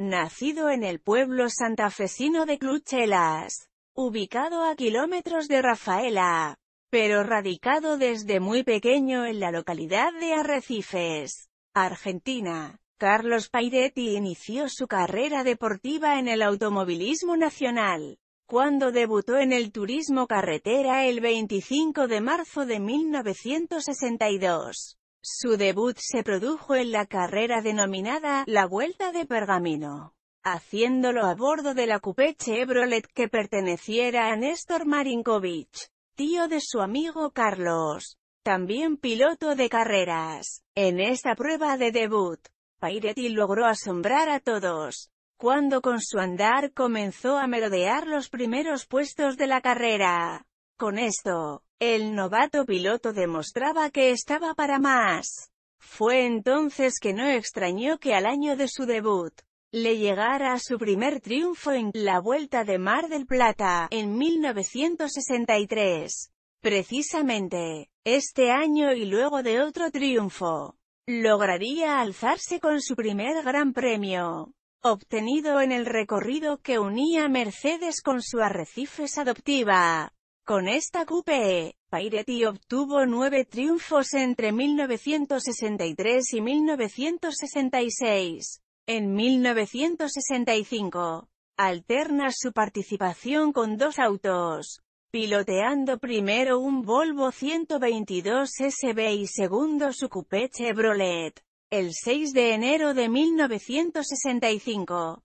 Nacido en el pueblo santafesino de Cluchelas, ubicado a kilómetros de Rafaela, pero radicado desde muy pequeño en la localidad de Arrecifes, Argentina. Carlos Pairetti inició su carrera deportiva en el automovilismo nacional, cuando debutó en el turismo carretera el 25 de marzo de 1962. Su debut se produjo en la carrera denominada «La Vuelta de Pergamino», haciéndolo a bordo de la coupé Chevrolet que perteneciera a Néstor Marinkovic, tío de su amigo Carlos, también piloto de carreras. En esta prueba de debut, Piretti logró asombrar a todos, cuando con su andar comenzó a merodear los primeros puestos de la carrera. Con esto, el novato piloto demostraba que estaba para más. Fue entonces que no extrañó que al año de su debut, le llegara su primer triunfo en la Vuelta de Mar del Plata, en 1963. Precisamente, este año y luego de otro triunfo, lograría alzarse con su primer gran premio, obtenido en el recorrido que unía Mercedes con su Arrecifes adoptiva. Con esta coupe, Piretti obtuvo nueve triunfos entre 1963 y 1966. En 1965, alterna su participación con dos autos, piloteando primero un Volvo 122 SB y segundo su coupé Chevrolet. El 6 de enero de 1965,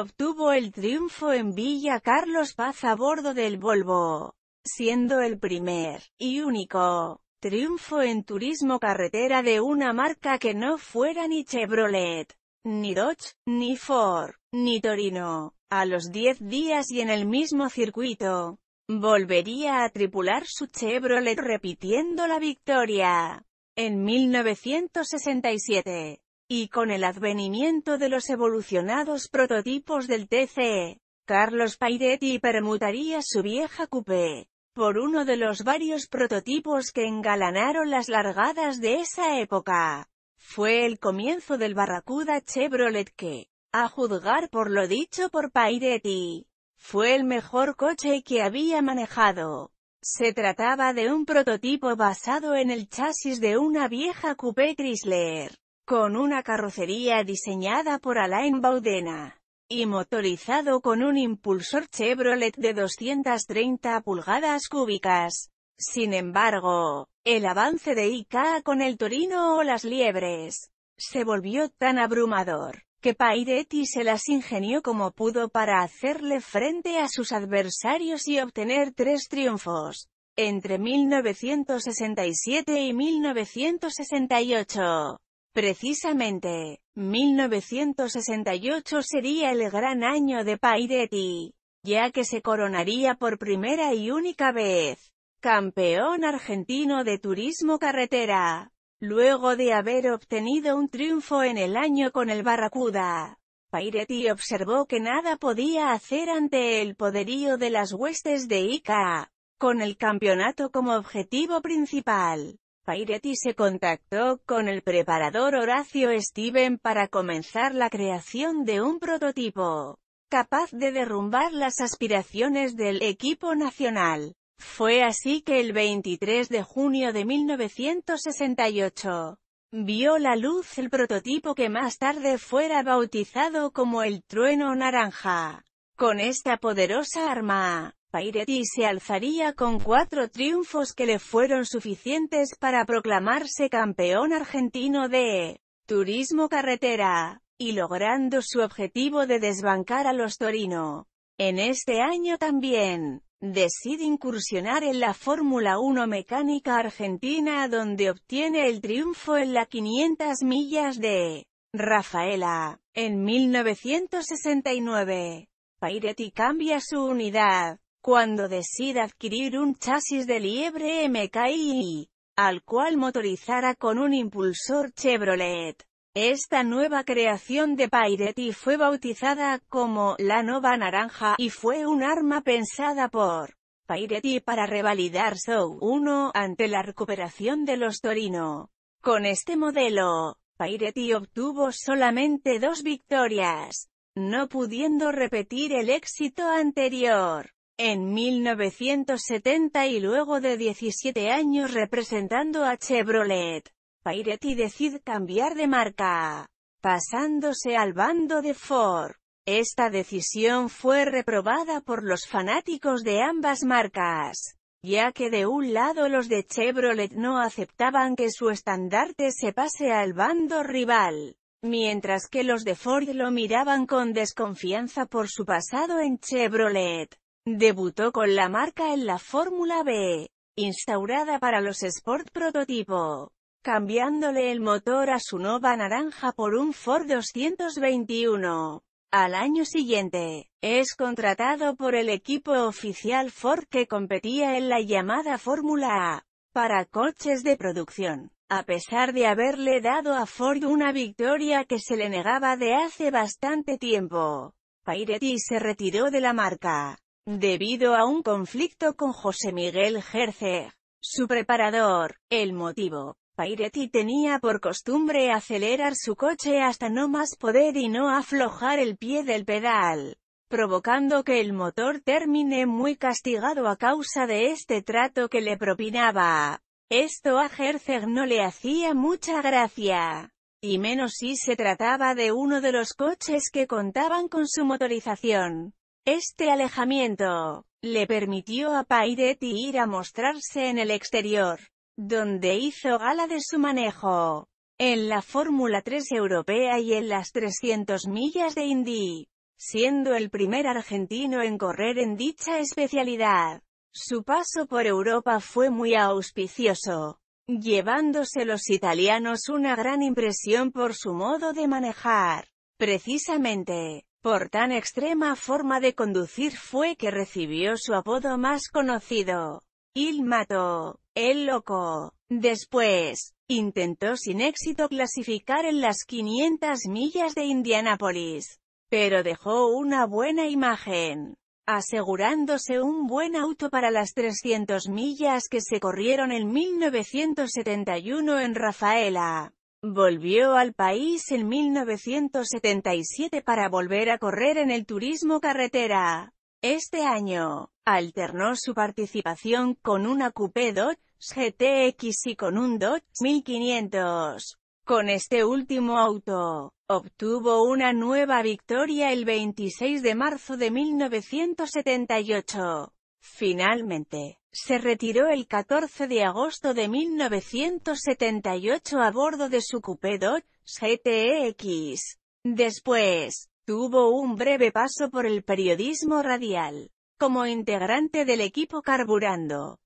obtuvo el triunfo en Villa Carlos Paz a bordo del Volvo, siendo el primer y único triunfo en turismo carretera de una marca que no fuera ni Chevrolet, ni Dodge, ni Ford, ni Torino. A los 10 días y en el mismo circuito, volvería a tripular su Chevrolet repitiendo la victoria. En 1967, y con el advenimiento de los evolucionados prototipos del TCE, Carlos Pairetti permutaría su vieja coupé por uno de los varios prototipos que engalanaron las largadas de esa época. Fue el comienzo del Barracuda Chevrolet que, a juzgar por lo dicho por Pairetti, fue el mejor coche que había manejado. Se trataba de un prototipo basado en el chasis de una vieja coupé Chrysler con una carrocería diseñada por Alain Baudena y motorizado con un impulsor Chevrolet de 230 pulgadas cúbicas. Sin embargo, el avance de Ika con el Torino o las liebres se volvió tan abrumador, que Pairetti se las ingenió como pudo para hacerle frente a sus adversarios y obtener tres triunfos, entre 1967 y 1968. Precisamente, 1968 sería el gran año de Pairetti, ya que se coronaría por primera y única vez, campeón argentino de turismo carretera, luego de haber obtenido un triunfo en el año con el Barracuda. Pairetti observó que nada podía hacer ante el poderío de las huestes de Ica, con el campeonato como objetivo principal. Piretti se contactó con el preparador Horacio Steven para comenzar la creación de un prototipo capaz de derrumbar las aspiraciones del equipo nacional. Fue así que el 23 de junio de 1968, vio la luz el prototipo que más tarde fuera bautizado como el Trueno Naranja. Con esta poderosa arma, Pairetti se alzaría con cuatro triunfos que le fueron suficientes para proclamarse campeón argentino de turismo carretera, y logrando su objetivo de desbancar a los Torino. En este año también, decide incursionar en la Fórmula 1 mecánica argentina donde obtiene el triunfo en la 500 millas de Rafaela, en 1969. Pairetti cambia su unidad, cuando decida adquirir un chasis de liebre MKI, al cual motorizará con un impulsor Chevrolet. Esta nueva creación de Piretti fue bautizada como la Nova Naranja y fue un arma pensada por Piretti para revalidar Soul 1 ante la recuperación de los Torino. Con este modelo, Piretti obtuvo solamente dos victorias, no pudiendo repetir el éxito anterior en 1970 y luego de 17 años representando a Chevrolet. Piretti decide cambiar de marca, pasándose al bando de Ford. Esta decisión fue reprobada por los fanáticos de ambas marcas, ya que de un lado los de Chevrolet no aceptaban que su estandarte se pase al bando rival, mientras que los de Ford lo miraban con desconfianza por su pasado en Chevrolet. Debutó con la marca en la Fórmula B, instaurada para los Sport Prototipo, cambiándole el motor a su nova naranja por un Ford 221. Al año siguiente, es contratado por el equipo oficial Ford que competía en la llamada Fórmula A, para coches de producción. A pesar de haberle dado a Ford una victoria que se le negaba de hace bastante tiempo, Pairetti se retiró de la marca debido a un conflicto con José Miguel Herzer, su preparador. El motivo, Pairetti tenía por costumbre acelerar su coche hasta no más poder y no aflojar el pie del pedal, provocando que el motor termine muy castigado a causa de este trato que le propinaba. Esto a Herzeg no le hacía mucha gracia, y menos si se trataba de uno de los coches que contaban con su motorización. Este alejamiento le permitió a Pairetti ir a mostrarse en el exterior, donde hizo gala de su manejo en la Fórmula 3 europea y en las 300 millas de Indy, siendo el primer argentino en correr en dicha especialidad. Su paso por Europa fue muy auspicioso, llevándose los italianos una gran impresión por su modo de manejar. Precisamente, por tan extrema forma de conducir fue que recibió su apodo más conocido, Il Mato, el Loco. Después, intentó sin éxito clasificar en las 500 millas de Indianápolis, pero dejó una buena imagen, asegurándose un buen auto para las 300 millas que se corrieron en 1971 en Rafaela. Volvió al país en 1977 para volver a correr en el turismo carretera. Este año, alternó su participación con una Coupé Dodge GTX y con un Dodge 1500. Con este último auto, obtuvo una nueva victoria el 26 de marzo de 1978. Finalmente, se retiró el 14 de agosto de 1978 a bordo de su Coupé Dodge GTX. E Después, tuvo un breve paso por el periodismo radial, como integrante del equipo Carburando.